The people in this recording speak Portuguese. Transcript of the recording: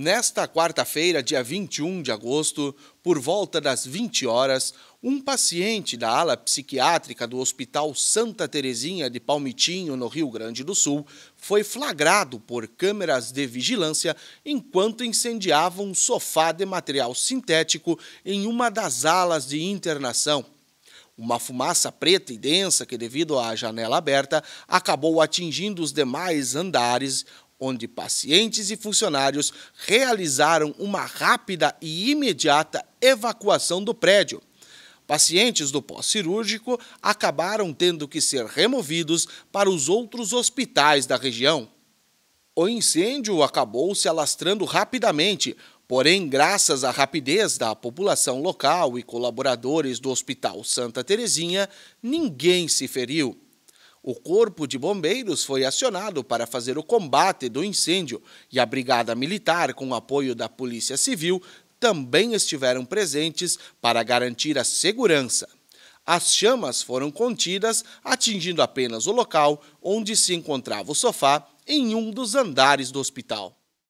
Nesta quarta-feira, dia 21 de agosto, por volta das 20 horas, um paciente da ala psiquiátrica do Hospital Santa Terezinha de Palmitinho, no Rio Grande do Sul, foi flagrado por câmeras de vigilância enquanto incendiava um sofá de material sintético em uma das alas de internação. Uma fumaça preta e densa que, devido à janela aberta, acabou atingindo os demais andares, onde pacientes e funcionários realizaram uma rápida e imediata evacuação do prédio. Pacientes do pós-cirúrgico acabaram tendo que ser removidos para os outros hospitais da região. O incêndio acabou se alastrando rapidamente, porém, graças à rapidez da população local e colaboradores do Hospital Santa Terezinha, ninguém se feriu. O Corpo de Bombeiros foi acionado para fazer o combate do incêndio e a Brigada Militar, com apoio da Polícia Civil, também estiveram presentes para garantir a segurança. As chamas foram contidas, atingindo apenas o local onde se encontrava o sofá em um dos andares do hospital.